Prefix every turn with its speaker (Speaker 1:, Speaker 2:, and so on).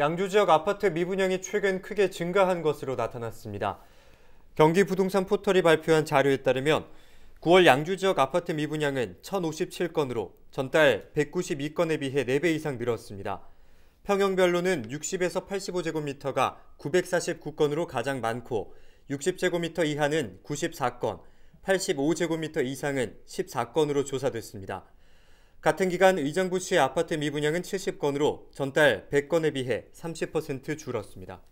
Speaker 1: 양주 지역 아파트 미분양이 최근 크게 증가한 것으로 나타났습니다. 경기 부동산 포털이 발표한 자료에 따르면 9월 양주 지역 아파트 미분양은 1,057건으로 전달 192건에 비해 4배 이상 늘었습니다. 평형별로는 60에서 85제곱미터가 949건으로 가장 많고 60제곱미터 이하는 94건, 85제곱미터 이상은 14건으로 조사됐습니다. 같은 기간 의정부시 아파트 미분양은 70건으로 전달 100건에 비해 30% 줄었습니다.